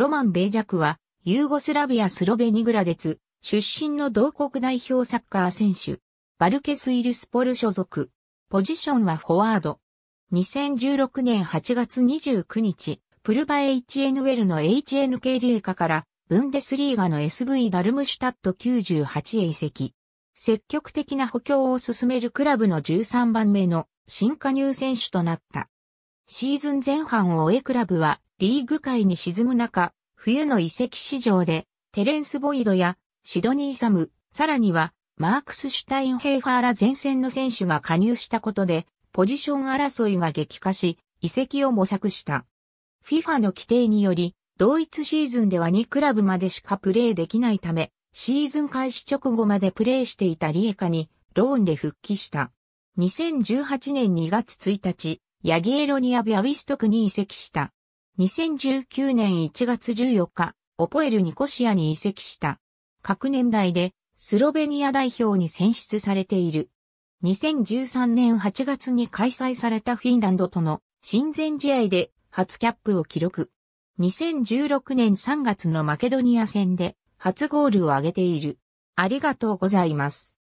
ロマン・ベイジャクは、ユーゴスラビア・スロベニグラデツ、出身の同国代表サッカー選手、バルケス・イルスポル所属。ポジションはフォワード。2016年8月29日、プルバ HNL の HNK リーカから、ブンデスリーガの SV ダルムシュタット98へ移籍。積極的な補強を進めるクラブの13番目の新加入選手となった。シーズン前半を終えクラブはリーグ界に沈む中、冬の遺跡市場で、テレンス・ボイドやシドニー・サム、さらにはマークス・シュタインヘイファーら前線の選手が加入したことで、ポジション争いが激化し、遺跡を模索した。FIFA の規定により、同一シーズンでは2クラブまでしかプレーできないため、シーズン開始直後までプレーしていたリエカに、ローンで復帰した。2018年2月1日、ヤギエロニア・ビアウィストクに移籍した。2019年1月14日、オポエル・ニコシアに移籍した。各年代でスロベニア代表に選出されている。2013年8月に開催されたフィンランドとの親善試合で初キャップを記録。2016年3月のマケドニア戦で初ゴールを挙げている。ありがとうございます。